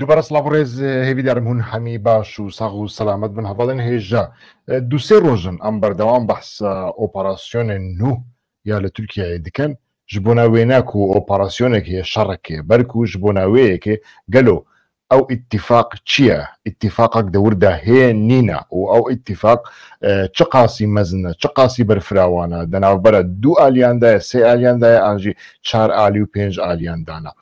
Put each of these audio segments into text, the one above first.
دووبارە سلااوڕێز هێویدارم هون هەمی باش و ساغ و سەلامت بن هەواڵێن هێژە دوسێ ڕۆژن ئەم بەردەوام بەحس ئۆپەراسسیۆنە نو یا لە تورکیای دکەن ji بۆ ناوێناک و ئۆپەراسسیۆنێکی شەڕکێ بەرک و ji بۆ ناوەیەکێ گەلۆ او اتفاق تشيا اتفاق دوردا هي نينا او اتفاق آه، تشقاسي مزن تشقاسي برفراوانا دنا برا دو اليان دا سي اليان دا انجي تشار اليو بينج اليان دانا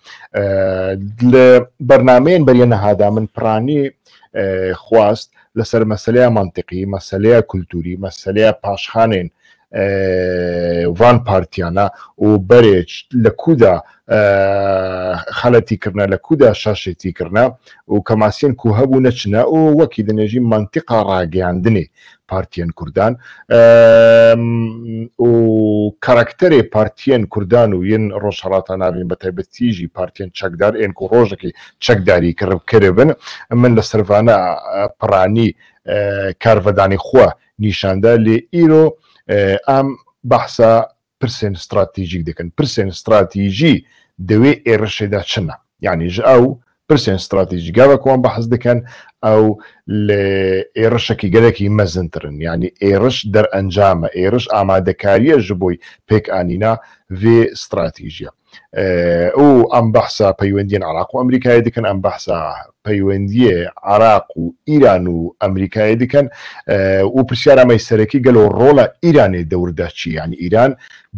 البرنامج آه، برينا هذا من براني آه، خواست لسر مسألة منطقي مسألة كولتوري مسألة باشخانين وان پارتیانە و بەرێک لە کودا خەلەتیکردە لە کودا شاشێتیکردە و کەماسیێن کو هەبوو نەچنە و وەکی دەنێژی منتیقا ڕاگەاندنی پارتیەن کوردان و کاراکتەرێ پارتیەن کوردان و ین ڕۆژهڵاتە نابین بە تایبەتیژی پارتیەن چەکدار ئێن و ڕۆژێکی چەکداری کردکرێ بن من لە سەرانە پرانی کارڤدانی خوا نیشاندا لێ ئیرۆ ئام بەحسا پرسێن استراتیژیک دەکەن پرسێن استراتیژی دەوێ ئێرەشێدا چنە یعنیژ ئەو پرسێن استراتیژی گاوەکوان بەحەز دەکەن ئەو لە ئێرشەکی گەلێکی مەزنترن ینی ئێرش دەرئەنجامە ئێرش ئامادەکاریە ژ بۆی پێک ئانینا وێ استراتیژیە ئەو ئەم بەحسا پەیوەندیان عراق و ئەمریکای دکەن ئەم بەحسا پەیوەندیە عراق و ئیران و ئەمریکای دکەن و پرسیارامەی سەرەکی گەل و ڕۆڵە ئیرانێ دەوردا چی ینی ئیران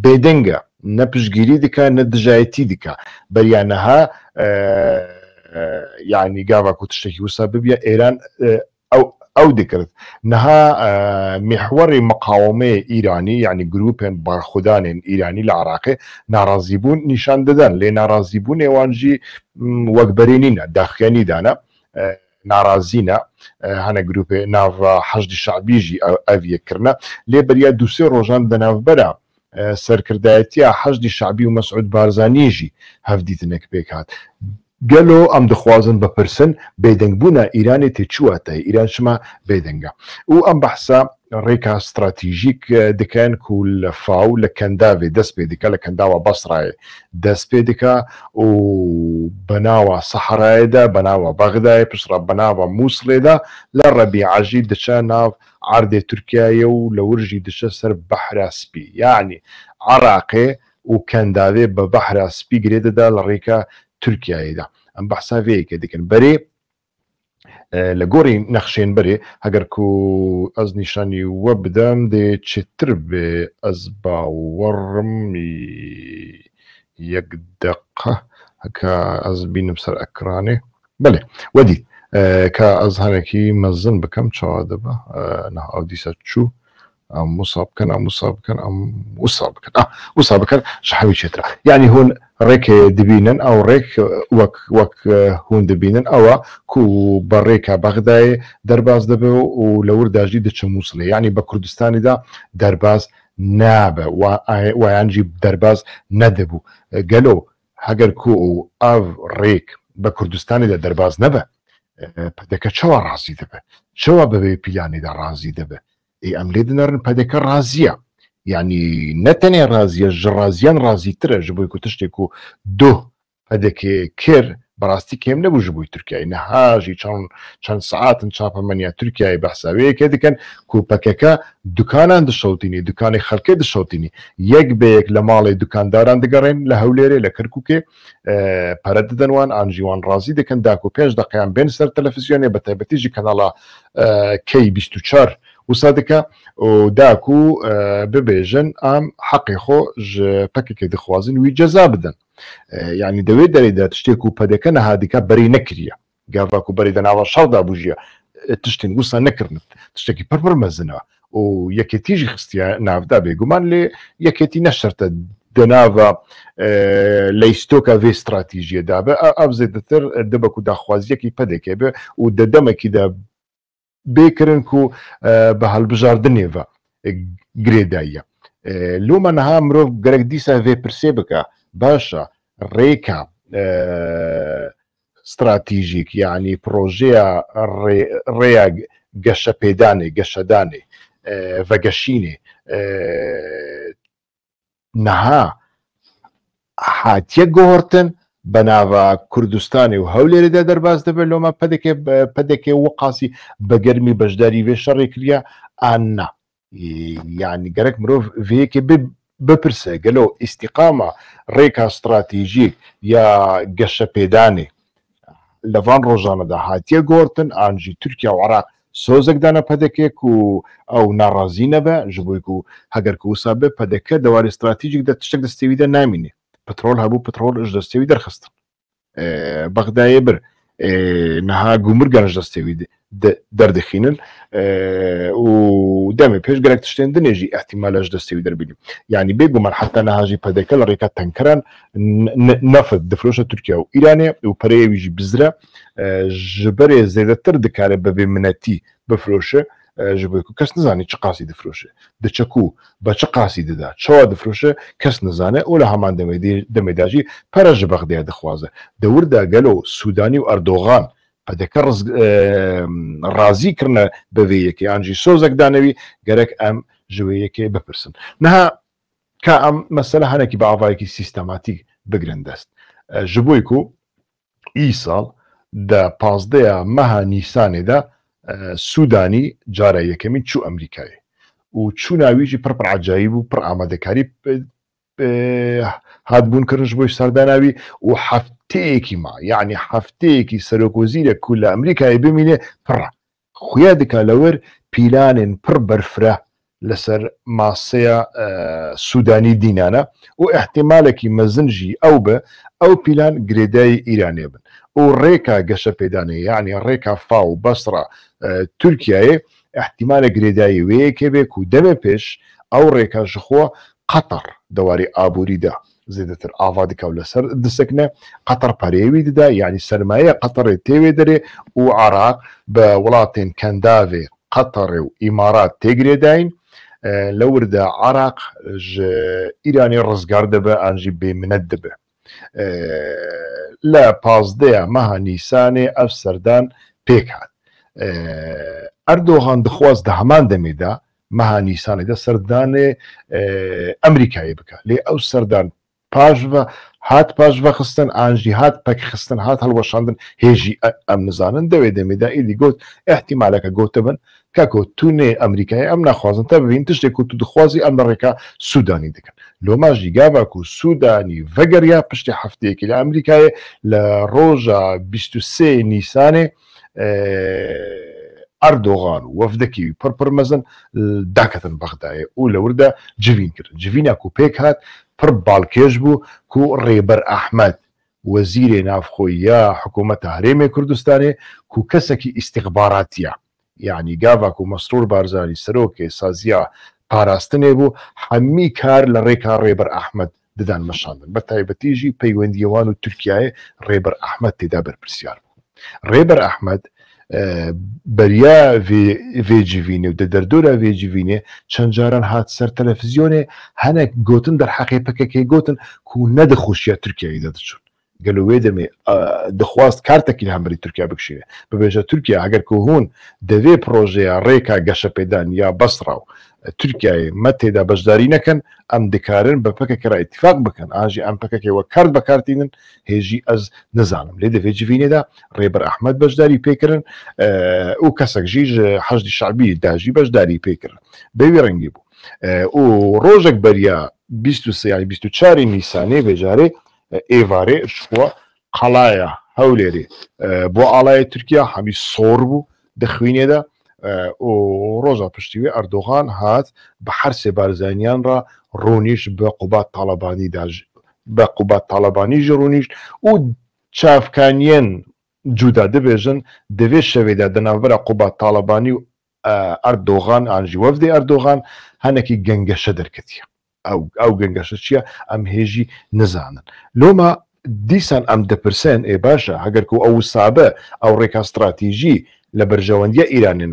بێدەنگە نە پشگیری دکە نە دژایەتی دکە بەریانەها ینی گاوا کوتشتێکی وسا ببیە ئێران ئەو دکرد نها محوەڕی مقاومەیە ئیرانی یعنی گروپێن باخودانێن ئیرانی لە عراقێ ناڕازیبوون نیشان دەدەن لێ ناڕازیبوون ێوانژی وەکبەری نینە داخێنی داە ناڕازینە هەنە گروپێ ناوەهشتی شعبیژی ئەڤەکردە لێ بەریا دوسێ ڕۆژان بەناوبەرە سەرکردایەتیە هەشتی شعبی و مەسعود بارزانانیژی هەفدیتنێک پێکات گەلۆ ئەم دەخوازن بەپرسن بێدەنگبووە ئیرانی تێچواتە ئیران شما بێدەنگە و ئەم بەحسا ڕێکا استراتیژیک دکەن و لە فاو لە کەنداوێ دەست پێ دیکە لە کەنداوە بەسرایە دەست پێ دیکە و بەناوە سەحرایدا بەناوە بەغدای پشرە بەناوە مووسڵێدا لە ڕەبی عژی دچە ناو عردێ تورکایە و لە ورژی دچە سەر بەحراسپی یعنی عراقێ و کەنداوێ بە بەحراسپی گرێدەدا لە ڕێکە تورکیایە دا ئەم بەحساوەیەکە دیکەن بەرێ آه، لە گۆری نەخشێن بەرێ هەگەر کو از نیشانی وبدم بدەم دێ چتر بێ آه، ئەز باوەڕمی یەک دقه هەکە ئەز بینم سەر ئەکرانێ بڵێ وەدی کە آه، ئەز هەنێکی مەزن بکەم چاوا دەبە نەها ئەو دیسە موسا بکەن ئە موسا بکەن ئەم وسا بکەن وسا بکەن شحوی چێترا یعنی هون ڕێکێ دبینن ئەو ڕێک وەک وەک هون دبینن ئەوە کو بە ڕێکا بەغدایە دەرباز دەبێ و لەور داژی دەچە مووسڵێ ینی بە کوردستانیدا دەرباز نابە وایانجی دەرباز نەدەبوو گەلۆ هەگەر کو و ئاو ڕێک بە کوردستانیدا دەرباز نەبە پدەکە چەوە ڕازی دەبێت چەوە بەبێ پیلانیدا ڕازی دەبێت ئەم لێ دنەرن پەدەکە رازیە ینی نەتەنێ رازیە ژڕازیان رازی ترە ژ بۆی کو شتێک و دۆ پەدەکێ کرد بەڕاستی کێم نەبوو ژ بووی تورکای نەهاژی چەند ساعتن چاپەمەنیا تورکیای بەساوەیەکە دکەن کوپەکەەکە دوکانان دشەوتینی دوکانی خەلکە دشەوتینی یەک بەیەک لە ماڵی دوکانداران دەگەڕێن لە هەولێرێ لە کەرککێ پەرە دەدەنوان ئانجیوان ڕازی دەکەن داکو پێش دەقیان بێن سەر تەلەفزیۆنێ بە تایبەتیژی کەناڵا کەی 24 وسا دکە داکو ببێژن ئام حەقی خۆ پەکێکی دخوازن وی جەزا بدەن یعنی دەوێت دەریدا تشتێک و پەدەکە نەهادیکە بەری نەکریە گاواکو بەری دەناوە شەڵدا بژیە تشتین وسا نەکردن تشتێکی پڕپڕ مەزنەوە و یەکێتیژی خستیا ناودا بێگومان لێ یەکێتی نەشرتە دەناوە لەیستۆکە وێ استراتیژیە دابە ئەبزێتتر دەبک و داخوازیەکی پەدەکێ بێ و دەدەمەکی دا بێکردن و بە هەڵبژاردنێەوە گرێداییە لۆمەەها مرۆڤ گەرەک دیسە وێ پرسێ بکە باشە ڕێکە استراتیژیک یعنی پرۆژەیە ڕێیا گەشە پێدانێ گەشەدانێ بەگەشینێ نەها هااتە گۆهرتن بەناوە کوردستانی و هەولێرەدا دەرباز دەبێت لۆمە پدەکێ پدەکێ و قاسی بەگەرمی بەشداری وێ شەڕێ کریە ئانا یعنی گەرەک مرۆڤ وەیەکێ بپرسە گەلۆ ئیسیقامە ڕێکا استراتیژیک یا گەشە پێدانێ لەوان ڕۆژانەدا هاتیە گۆرتن ئاژی تورکیا و عراق سۆزێکدانە پەدەکێک و ئەو ناڕازی نەبە ژبوویک و هەگەر کوسا بێ پەدەکە دەواری استراتیژیک دە تشتێک دەستێویدا نامینێ بترول هبو بترول اج دستی وی درخست آه، بغدادی بر آه، نه گمر گنج دستی وی در دخینن آه، و دم پیش گرکتش تند نجی احتمال اج دستی وی در بیم یعنی بگو من حتی نه جی پدکل ریکت تنکران نفت دفروش ترکیه و ایرانی و پری ویجی بزره جبر زیادتر دکاره به منتی ژبێک و کەس نزانانی چ قاسی دفرۆشێ دچەکو بە چه قاسی ددا چاوا دفرۆشە کەس نزانێ ئەو لە هەمان دەمەداژی پەرە ژ بەغدەیە دەخوازە دەوردا گەلە و سوودانی و ئەردۆغان پەدەکە ڕازی کردە بەوێ یەکی ئەنجی سۆزەکدانەوی گەرەک ئەم ژوەیەکێ بپرسن نها کە ئەم مەسەلە هەنێکی بە ئاڤایەکی سیستەماتیک بگرن دەست ژبووی و ئی ساڵ دە پازدەیە مەها نیسانێدا سوودانی جارە یەکەمی چوو ئەمریکای و چوو ناویژی پڕ پرعجایی بوو پڕ ئامادەکاری هاتبوون کردش بۆی سەرداناوی و هەفتەیەکی ما یعنی هەفتەیەکی سەرۆکۆزیرە کول لە ئەمریکای ببینێ پڕ خویا دکا لەوەر پیلانێن پڕ بەرفرە لەسەر ماسەیە سوودانی دینانە و احتیمالێکی مەزنجی ئەو بە ئەو پیلان گرێدای ئیرانێ بن ئەو ڕێکا گەشە پێدانێ یعنی ڕێکا فاو بەسرە تورکایە احتیمالە گرێدایی وەیەکێ بێ و دەبێ پێش ئەو ڕێکاژخۆ قەتەر دەواری ئابوووریدا زیدەتر ئاوا دکە و لەسەر دسکنە قەتەر پارێوی ددا یعنی سەرمایە قەتەڕێ تێوێ دەرێ و عراق بە وڵاتێن کەنداوێ قەتەڕێ و ئیمارات تێگرێداین لەوردا عراق ئیرانی ڕزگار دەبە ئەنجی بێ منەت دەبێ. لە پازدەیە مەها نیسانێ ئەف سەردان پێک هاات ئەردۆغان دخواست دە هەمان دەمێدا مەها نیسانێدا سەردانێ ئەمریکایی بکە لێ ئەو سەردان پاژە هات پاش بەخستن ئاژی هات پەکخستن هات هەڵوەشاندن هێژی ئەم نزانن دەوێ دەمێدا ئیدی گوت احتیمالەکە گوتە بن کاکۆ تونێ ئەمریکای ئەم ناخوازن تا ببین تشتێک و تو دخوازی ئەم ڕێکا سوودانی دەکەن لۆماژی گاواک و سوودانی ڤگەریا پشتی هەفتەیەکی لە ئەمریکایە لە ڕۆژە 23 نیسانێ ئەردۆغان و وەفدەکی پڕپڕ مەزن داکەتن بەخدایە و لە وردە جوین کرد جوینە و پێک هات پڕ باڵکێش بوو و ڕێبەر ئەحمد وەزیرێ نافخۆی یا حکوومەتە هەرێمی کوردستانێ و کەسێکی ئیسیقباراتە یعنی گاواک و مەسرور بارزانی سەرۆکێ سازیا پاراستنێ بوو هەممی کار لە ڕێکا ڕێبەر ئەحمد ددان مەشاندن بە تایبەتیژی پەیوەندیەوان و تورکایە ڕێبەر ئەحمد تێدا بەرپرسیار بوو ڕێبەر ئەحمد بەریا وێجیڤینێ و دە دەردۆرە وێجیڤینێ چەند جاران هات سەر تەلەفزیۆنێ هەنێک گوتن دەرحەقی پەکەکەی گوتن کو نەدەخۆشیە تورکیایی دەدەچون گەلوێ دەمێ دەخواست کارتەکی هەمبری تورکیا بکشێ ببێژە تورکیا ئەگەر کو هوون دەوێ پرۆژەیە ڕێکا گەشە پێدان یا بەسرا و تورکایە مە تێدا بەشداری نەکەن ئەم دکارن بە پەکە کرا اتفاق بکەن ئاژی ئەم پەکەکەەوە کارت بەکارتینن هێژی ئەس نزانم لێ دەبێت جوینێدا ڕێبەر ئەحمد بەشداری پێکردن ئەو کەسەک ژیژهدی شعبی داژی بەشداری پێکردن بەوی ڕەنگی بوو ئۆ ڕۆژێک بەریا 24 نیسانێ بێجارێ ئێوارێ شخوە قەڵایە هەولێری بۆ ئاڵایە تورکیا هەمی سۆر بوو دەخوینێدا ئۆ ڕۆژە پشتیوێ ئەردۆغان هات بە هەرسێ بارزانیان را ڕۆنیش بە قوبات تاالبانی داژ بە قوبات تاالبانی ژڕونیشت و چافکانیەن جودا دەبێژن دەوێت شەوێدا دەناوبرە قوبات تاالبانی و ئەردۆغان ئاژی وەفدی ئەردۆغان هەنێکی گەنگەشە دەرکەتیە ئەو گەنگەشە چییە ئەم هێژی نزانن لۆما دیسان ئەم دەپرسێن ئێ باشە هەگەرکو ئەو سابە ئەو ڕێکا استراتیژی لە ایرانی ئیرانێ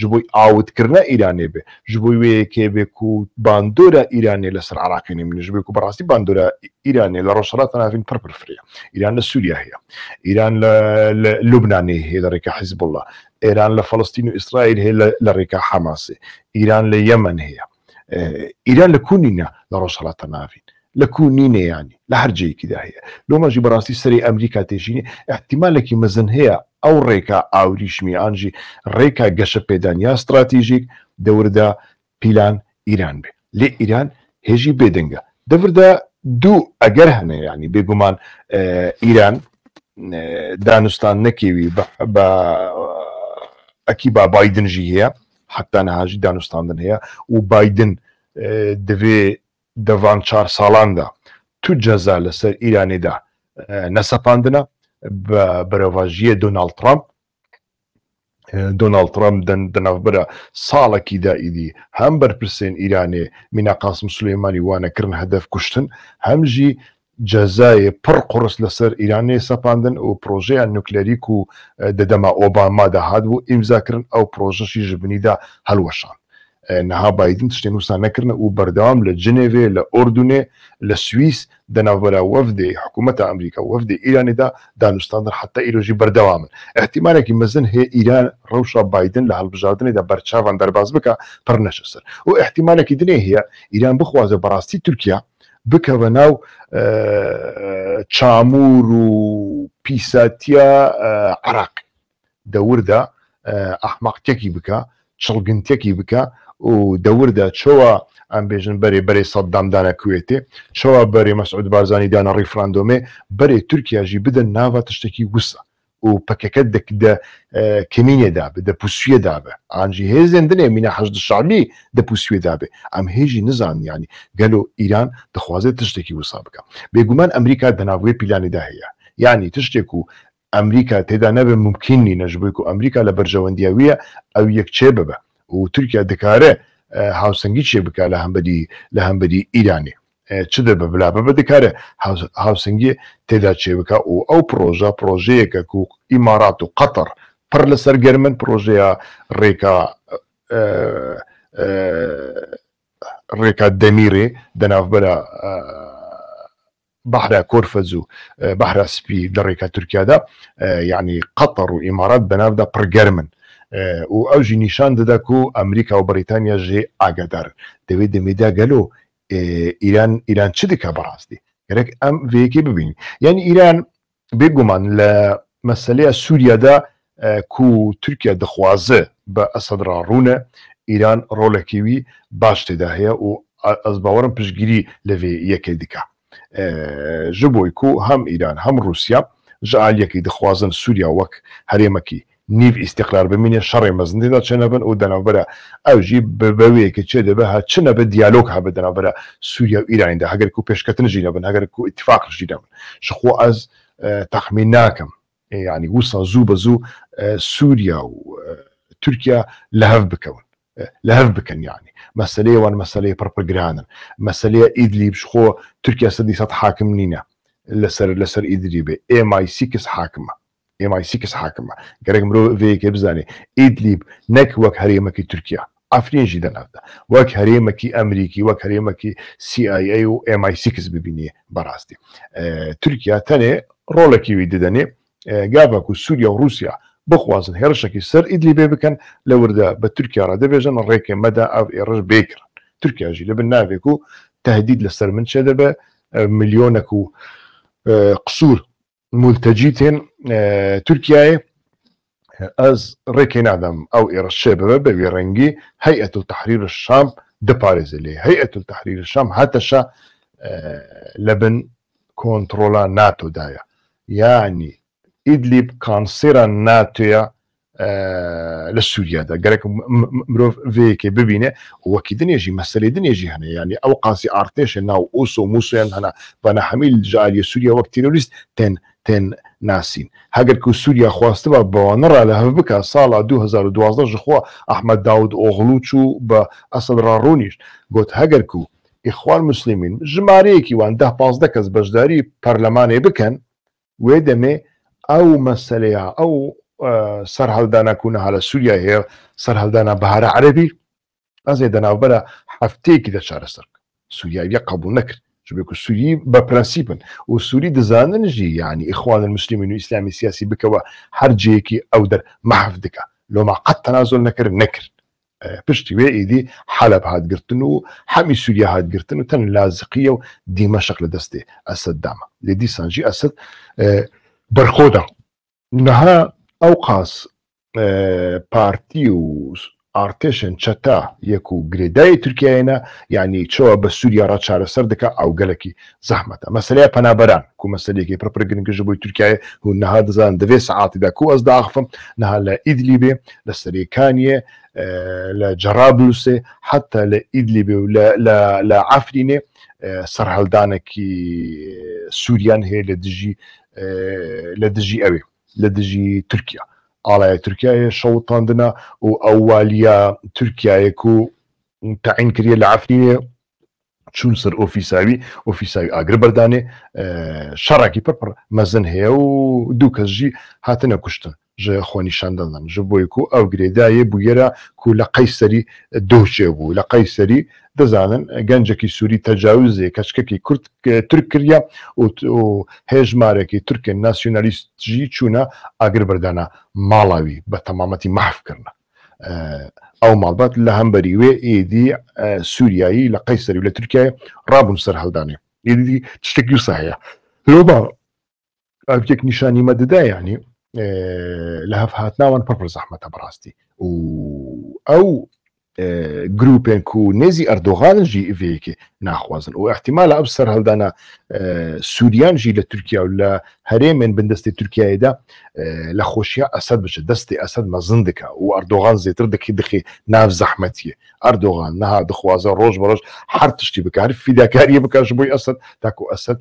جبوی آوت بۆی ایرانی ئیرانێ جبوی ji بۆی وەیەکێ بێ و باندۆرە ئیرانێ لەسەر عراقینی منژ بێ و بەڕاستی باندۆرە ئیرانێ لە ڕۆژەڵات نافین پڕپرفرە ئیران لە سووریا هەیە ئیران ل لبنانی هی لە حزب الله ایران لە فلستین و اسرائیل هی لە ڕێکە حەماسی ئیران لە یەمن هەیە ئیران لە کونینە لە ڕۆژهڵاتە ناوین لە کوونینەیانی لە هەررجەیەکیدا هەیە لۆمەژی بەڕاستی سەری ئەمریکا تێژینی احتیمالێکی مەزن هەیە ئەو ڕێکا ئاوریشمی ئانژی ڕێکا گەشە پێدانیا استراتیژیک دەوردا پیلان ئیران بێ لێ ئیران هێژی بێدەنگە دەوردا دوو ئەگەر هەنێ ینی بێگومان ئیران دانوستان نەکێوی بە ئەکی با بادنژی هەیە حتا نەهاژی دانوستاندن هەیە و بادن دەوێ دەڤان چار ساڵاندا تو جەزا لەسەر ئیرانیدا نەسەپاندنە بە بەرەواژیە دۆناال ترامپ دۆناال ترامپ دەنەفبرە ساڵێکی دائیدی هەم بەرپرسێن ئیرانێ مینا قاسم سلێمانی وانەکردن هەدەف کوشتن هەمژی جەزایە پڕ قڕس لەسەر ایرانێ سەپاندن و پرۆژەیان نوکلەریک و دەدەما ئۆباما داهات بوو ئیمزاکردن ئەو پرۆژەشی ژبنیدا هەلوەشان نەها بادن شتێن وسانەکردن و بەردەوام لە جنێوێ لە ئۆردونێ لە سوئیس دەناوبەرا وەفدی حکوومەتە ئەمریکا وەفدی ئیرانیدا دانوستاندن حتا ئیرۆژی بەردەوامن احتیمانێکی مەزن هەیە ئیران ڕەوشە بادن لە هەڵبژاردنێدا بەرچاوان دەرباز بکە پڕ نەشەسەر و احتیمانێکی دنێ هەیە ئیران بخوازە بەڕاستی تورکیا بکەوە ناو چامور و پیساتیا عراق دەوردا ئەحماقتێکی بکە چڵگنتێکی بکە و دەوردا چۆوە ئەم بێژن بەری بەری سەددامدانە کوێتێ چۆوە بەری مەسعود بارزانانی دانا ڕیفراندۆمێ بەری تورکیاژی بدەن ناوە تشتێکی وسە و پەکەکە دە کمینێ دابێ دە پوسویە دابێ ئاجی هێزێندنێ مینە هەشت شعبی دە پوسویە دابێ ئەم هێژی نزانانی گەلۆ ئیران دەخوازێت تشتێکی وسا بکە بێگومان ئەمریکا دەناوێ پیلانیدا هەیە ینی تشتێک و ئەمریکا تێدا نەبێ ممکننی نەژبووی و ئەمریکا لە بەرژەوەندیاویە ئەو یەکچێ ببە و تورکیا دەکارە هاوسنگی چێ بک لە هەمبەری لە هەمبەری ئیرانی چ دە بە بلابە بە دەکارە هاوسنگی تێدا چێ بک و ئەو پرۆژە پرۆژەیەکە و ئیمارات و قەتەر پڕ لە سەرگەرمن پرۆژەیە ڕێکا ڕێکا دەمیرێ دەناافبەرە بەحرا کۆرفەز و بەحرا سپی لە ڕێکا تورکیادا یعنی قەتەر و ئیمارات بەناودا پرگەرمن و ئەوژی نیشان دەدەک و ئەمریکا و بریتانیا ژێ ئاگدار دەوێت دەمێدا گەلۆ ئیران ئیران چ دکە بەڕاستی گەرەك ئەم وەیەکی ببین یعنی ئیران بێگومان لە مەسلەیە سووریادا کو تورکیا دەخوازە بە ئەسەدرا ڕوونە ئیران ڕۆلەکیوی باش تێدا هەیە و ئەس باوەرم پشگیری لەوێ یەکێ دیکە ji بۆی و هەم ئیران هەم رووسیا ji ئالیەکەی دەخوازن سووریا وەک هەرێمەکی نیف استقلال بە منە شەڕێ مەزندیدا چنە بن و دەناوبەرە ئەوژی که چه دبها چنە بە دیالوگ ها بە دەناوبەرە سووریا و ایران ده اگر و پێشکەتن ژینە بن اگر کو اتفاق ژینە بن شخو از آه، تخمین نکم یعنی إيه، يعني وسا زو بزو زوو آه، و آه، تورکیا لهف هەف لهف بکن یعنی يعني. مسئله وان مسئله پڕپگرانن مسئله ایدلیب شخو تورکیا سەدی سەد حاکم نیه لسر لسر ئیدری بێ ئMIC کەس حاکمە ئێمایسی کەس حاکمە گەرەك مرۆڤ ێکێ بزانێ ئیدلیب نەک وەک هەرێمەکی تورکیا ئافرێژی دەنادا وەک هەرێمەکی ئەمریکی وەک هەرێمەکی CIA و MICکس ببینێ بەڕاستی تورکیا تەنێ ڕۆڵێکیوی ددەنێ گاوەکو سووریا و رووسیا بخوازن هێرشێکی سەر ئیدلی بێ بکەن لە وردە بە تورکیاڕە دەبێژن ڕێکێ مەدا ئەو ئێڕش بێکرن تورکیاژی لە بن ناوێک و تهدید لەسەر من چێ دەبە میلیۆنەک و قسوور ملتجيتين آه، تركيا از ريكين ادم او ير الشباب بيرنجي هيئه تحرير الشام دباريز اللي هيئه تحرير الشام حتى شا آه، لبن كنترولا ناتو دايا يعني ادلب كان سيرا ناتو يا آه، للسوريا دا قالك مروف فيك ببينه واكيد يجي مساله دنيا يجي هنا يعني او قاسي ارتيش ناو اوسو موسو هنا فانا حميل جاي سوريا وقت تيرورست تن تێن ناسین هەگەر کو سووریا خواستبە بەوانەڕا لە هەف بکە ساڵا 2012 ژخوا ئەحمەد داود ئۆغلو چوو بە ئەسد ڕاڕوونیش گوت هەگەر کو ئیخوان مسللیمین ژمارەیەکی وان ده پازدە کەس بەشداری پەرلەمانێ بکەن وێ دەمێ ئەو مەسلەیە ئەو سەررهەلدانە کوونەها لە سووریا هەیە سەررهەلدانە بەهارە عەربی ئەزێ دەناوبەرە هەفتەیەکی دە چارەسەر سووریاویە قبول نەکرد شو بيقول السوري ببرانسيبن والسوري نجي يعني اخوان المسلمين والاسلامي السياسي بكوا حرجيكي او در محفدك لو ما قد تنازل نكر نكر آه، بشتي ويدي حلب هاد قرتنو حمي سوريا هاد قرتنو تن لازقيه دمشق لدستي اسد داما لدي سانجي اسد آه، برخودا نها اوقاس آه، بارتي و ئارتێشن چەتا یەک و گرێدای تورکایەنە ینی چۆوە بە سووریا ڕە چارەسەر دکا ئەو گەلکی زەحمەتە مەسلەیە پەنابەران کو مەسلێکی پرپرگرنگژ بۆی تورکایە و نەها دەزان دەوێت سعاتیدا کو ئەس داخفم نەها لە ئیدلی بێ لە سەرەکانیە اه، لە جەرابلووسێ حتا لە ئیدلی لا و لا, ئافرینێ اه، سەررهلدانێکی سووریان هەیە لە سوریان اه، لە دژی لدجی اوی لدجی ترکیه ئاڵایە تورکایە شەوتاندنا و ئەو والیە تورکایەک و تعین کردە لە عفرینێ چون سەر ئۆفیساوی ئۆفیساوی ئاگر بەردانێ شەڕێکی پڕ مەزن هەیە و دوو کەسژی هاتنە کوشتن ji xwanîşandandin ji boyê ku ew girêdayê bûyera ku li qey serî doçê bû li qey serî dizanin gencekî Sûî tecawizê keçkekî Kurd Türk kiriye û hêjmarekî Türkên nasyonalîst jî çûna agir birdana mala wî bi temametî mahvkirna. ئەو ماڵبات لە هەمبەری وێ ئێدی سووریایی لە قەی سەری لە تورکای ڕابوون سەر هەلدانێ ئێدی تشتێکی وسایە لۆ باڵ ئەکێک نیشانی مەدەدایانی آه، لها هەف هاتناوان پڕپڕ زحمة براستي و جروبين آه، كو نزي أردوغان جي فيك ناخوازن و أبصر هل دانا آه، سوريان جي لتركيا ولا هريمن و لە تركيا بندستی لخوشيا أسد خۆشیە دستي أسد ما ئەسد مەزن دکا و ئەردۆغان زێتر دەکی دخی ناو زەحمەتیە ئەردۆغان نەها دخوازە ڕۆژ بەڕۆژ هەر تشتی بکار فیداکاریە بکەش بووی ئەسد تاکو ئەسد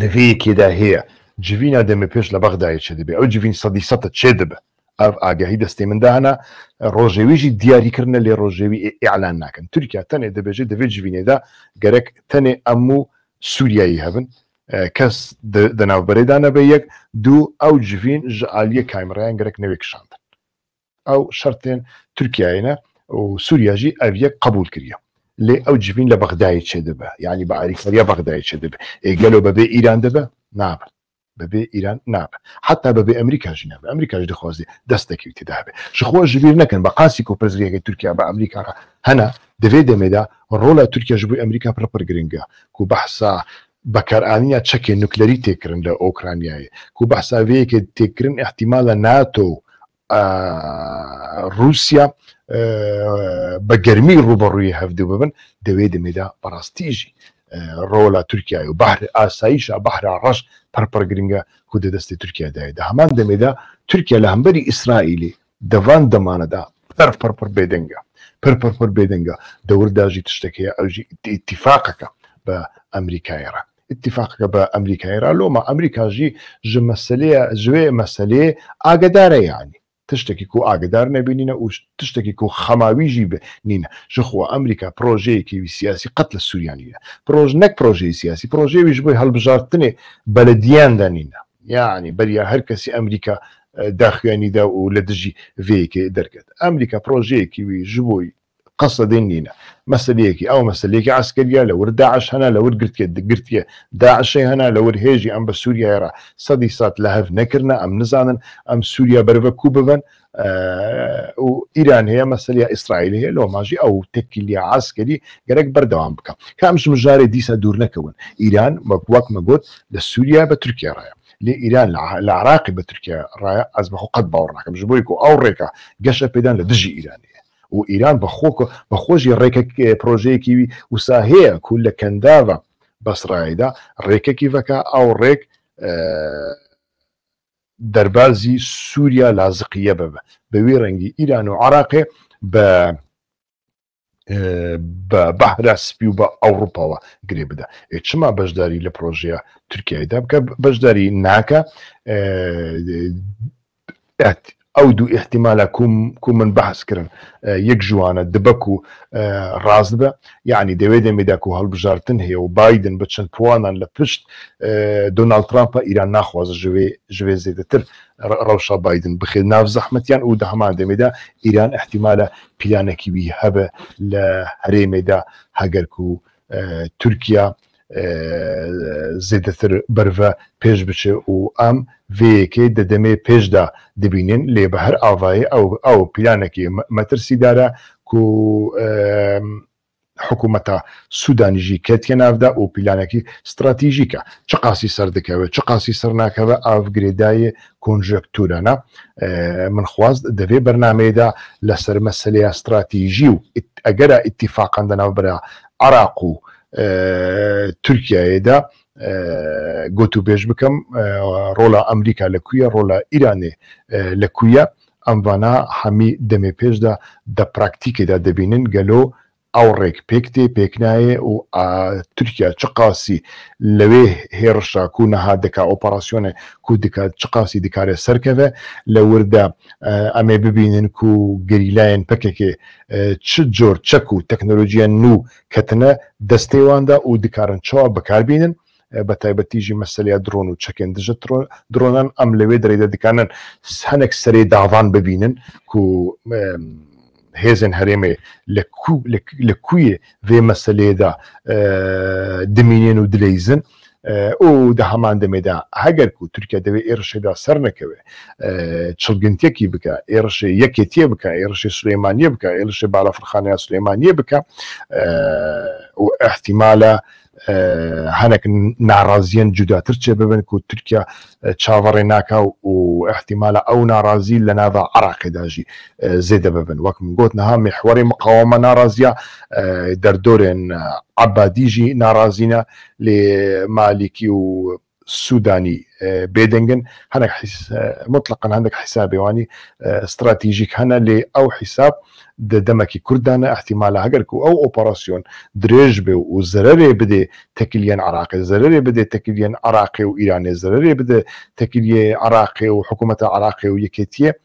لەوەیەکێدا هەیە جوینە دەمە پێش لە بەغدایە چێ دەبێ ئەو جوین سەدی سە چێ دەبێ ئەو ئاگاهی دەستی منداهنا ڕۆژێویژی دیاریکردنە لێ ڕۆژێوی ئیعلان ناکەن تورکیا تەنێ دەبێژێت دەبێت جوینێدا گەرەک تەنێ ئەموو سووریایی هەبن کەس دەناوبەرێدانە بە یەک دوو ئەو جوین ژعالیە کامرایان گەرەک نەوێکشاندن ئەو شەرتێن تورکایەنە و سووریاژی ئەویە قبول کردە لي اوجبين لبغداد شدبه يعني بعرف يا بغداد شدبه اي قالوا بابي ايران دبه نعم بابي ايران نعم حتى بابي امريكا جناب امريكا جدي خوزي دستك ابتداه شو خو جبير نكن بقاسي كو تركيا بامريكا امريكا هنا دفي ميدا رولا تركيا جبو امريكا بروبر جرينجا كو بحسا بكرانيا تشكي نوكلاري تيكرن لاوكرانيا كو بحسا فيك تيكرن احتمال ناتو آه روسيا بە گەرمی ڕوبەڕووی هەفتو ببن دەوێ دەمێدا بەڕاستیژی ڕۆلا تورکای و بەهر ئاساییش بەهرا ڕەش پەرپەر گرنگە خودە دەستی تورکیادایدا هەمان دەمێدا تورکیا لە هەمبەری ئیسرائیلی دەوان دەمانەدا پەر پەرپەر بێدەنگە پەرپەرپەر بێدەنگە دەورداژی تشتەکەی ئەژی ئتیفاقەکە بە ئەمریکایرە اتفاقەکە بە ئەمریکایرا لۆمە ئەمریکاژی ژ مەسلەیە ژێ مەسلێ ئاگدارە یانی تشتێکی کو ئاگدار نەبینینە و تشتێکی کو خەماویژی نینە ژخوا ئەمریکا پرۆژەیەکی سیاسی قەت لە سووریانە پرۆژ نەک پرۆژەی سیاسی پرۆژێویش بۆی هەڵبژارتنێ بەلەدیاندا نینە یعنی بەریا هەر کەسی ئەمریکا داخوێنیدا و لە دژی وەیەکێ دەرکات ئەمریکا پرۆژەیەکی وی ژبووی قصدين لينا مسليكي او مسليكي عسكريه لور داعش هنا لور قلت قلت داعش هنا لور هيجي ام بسوريا يرى صدي سات لهف نكرنا ام نزانن ام سوريا برفا كوبفن آه ايران هي مسليه اسرائيل هي لو ماجي او تكلي عسكري قالك بردوام بك كامش مجاري ديسا دور نكون ايران وقت ما قلت لسوريا بتركيا رايح لإيران العراقي بتركيا رايح أزبخو قد باور ناكم جبويكو أو ريكا قشة بيدان لدجي إيرانية و ئیران بەخۆکە بەخۆشی ڕێکەک پرۆژەیەکی وسا هەیە کول لە کەنداوە بەسرایدا ڕێکەکی بەکە ئەو ڕێک دەربازی سووریا لازقیە ببە بەوی ڕەنگی ئیران و عراقێ بە بە بەهرا سپی و بە ئەوروپاوە گرێ بدە چما بەشداری لە پرۆژەیە تورکیایدا بکە بەشداری ناکە ئەو دوو احتیمالە کو من بەحس کردن یەک جوانە دبەک و ڕاست بە یعنی دەوێت دەمێداک و هەڵبژارتن هەیە و بادن بە چەند پوانان لە پشت دۆناال ترامپە ئیران ناخوازە ژێ زێدەتر ڕەوشە بادن بخێ ناو زەحمەتیان و دەهمان دەمێدا ئیران احتیمالە پیلانێکی وی هەبە لە هەرێمێدا هەگەرک و تورکیا زیدەتر بەرە پێش بچێ و ئەم vەیەکێ دەدەمێ پێشدا دەبینێن لێ بە هەر ئاوایە ئەو ئەو پیلانێکی مەترسیدارە کو حکوومەتە سوودانیژی کەتکە ناودا و پیلانێکی استراتیژیکە چ قاسی سەر دەکەوێت چ قاسی سەرناکەوە ئاوگرێدایە کۆنژەکتورانە من خواست دەبێ بەرنمەیەدا لەسەر مەسلەیە استراتیژی و ئەگەرە ئاتیفاقان دەناوبرا عراق و تورکایەدا گوت و بێژ بکەم ڕۆڵە ئەمریکا لە کویە ڕۆڵە ئیرانێ لە کویە ئەمڤانا هەمی دەمێ پێشدا دە پراکتیکێدا دەبینن گەلۆ ئەو ڕێک پێکتێ پێکنایە و تورکیا چ قاسی لەوێ هێرشا کو نەها دکا ئۆپەراسسیۆنە کو دکات چ قاسی دکارێ سەرکەوە لە وردە ئەمێ ببینن و گریلایەن پکێکێ چ جۆر چەک و تەکنۆلۆژیە نو کەتنە دەستێواندا و دکارن چاوا بەکاربینن بە تایبەتیژی مەسلیا درۆن و چەکێن دژە درۆنان ئەم لەوێ دەریدە دکانن سەنێک سەری داوان ببینن و هێزن هەرێمێ لە کوێ وێ مەسلێدا دمینێن و دلەیزن ئەو دە هەمان دەمێدا هەگەر و تورکیا دەوێت ئێرشێدا سەر نەکەوێ چلگنتێکی بکە ئێرشێ یەکێتیە بکە ئێرشی سلێمانیە بکە ئێرشێ بالافرخانیا سلێمانیە بکە ئەحتیمالە هەنێک ناڕازیان جوداتر چێ ببن و تورکیا چاوەڕێ ناکاو و احتیمالە ئەو ناڕازی لە ناوە عراقیداژی زێدە ببن وەک من گوت نەها میحوەری مقاومە ناڕازە دەردۆرێن عبادیژی ناڕازینە لێ مالیکی و سوداني آه، بيدنجن هناك حس آه، مطلقا عندك حساب يعني آه، استراتيجيك هنا لي او حساب دمكي كردانا احتمال هجرك او اوبراسيون دريج وزرري بدي تكليان عراقي زرري بدي تكليان عراقي وايراني زرري بدي تكليا عراقي وحكومه عراقي ويكيتيه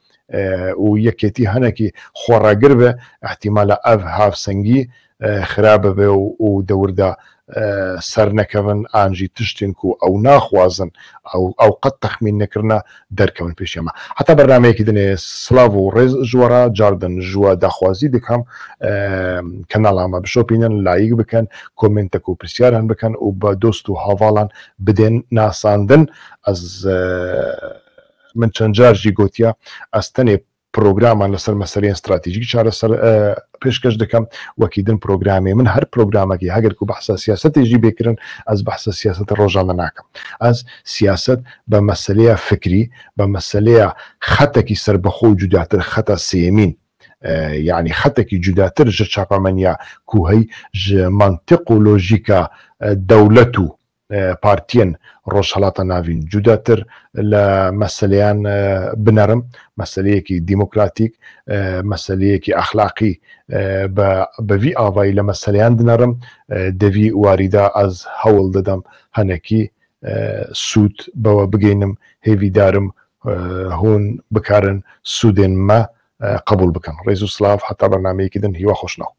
ويكيتي هناك خورا قربه احتمال اف هاف سنجي خراپە بێ و دەوردا سەر نەکەون ئاژی تشتێن و ئەو ناخوازن ئەو قەت تەخمین نەکردە دەرکەون پێشێمە هەتا بەرنمەیەکی دنێ سلااو و ڕێز ژوەرە جاردن ژووە داخوازی دکەم کەناڵامە بشۆپینەن لایک بکەن کۆمنتەک و پرسیار هەن بکەن و بە دۆست و هاواڵان بدێن ناساندن ئەس من چەند جارژی گوتیا ئەستەنێ پرۆگرامان لەسەر مەسەرێن استراتیژیک چارەسەر پێشکەش دەکەم وەکیدن پرۆگرامی من هەر پرۆگرامەکی هەگەر و بەحسە سیاستێژی بکردن ئەس بەحسە سیاست ڕۆژانە ناکەم ئەس سیاست بە مەسلەیە فکری بە مەسلەیە خەتەکی سربەخۆ و جوداتر خەتە سێمین یعنی خەتێکی جوداتر ژە چاپەمەنیا کوهەی ژ مانتق و لۆژیکە دەولەت و پارتیەن ڕۆژهڵاتە ناوین جوداتر لە مەسلیان بنەرم مەسلەیەکی دیموکراتیک مەسلەیەکی ئەخلاقی بەوی ئاوایی لە مەسلیان دنەرم دەوی واریدا ئەز هەوڵ دەدەم هەنەکی سوود بەوە بگەینم هێویدارم هون بکارن سوودێن مە قبول بکەن ڕێز و سلااف هەتا بەنامەیەکی دن هیوا خۆشنەوە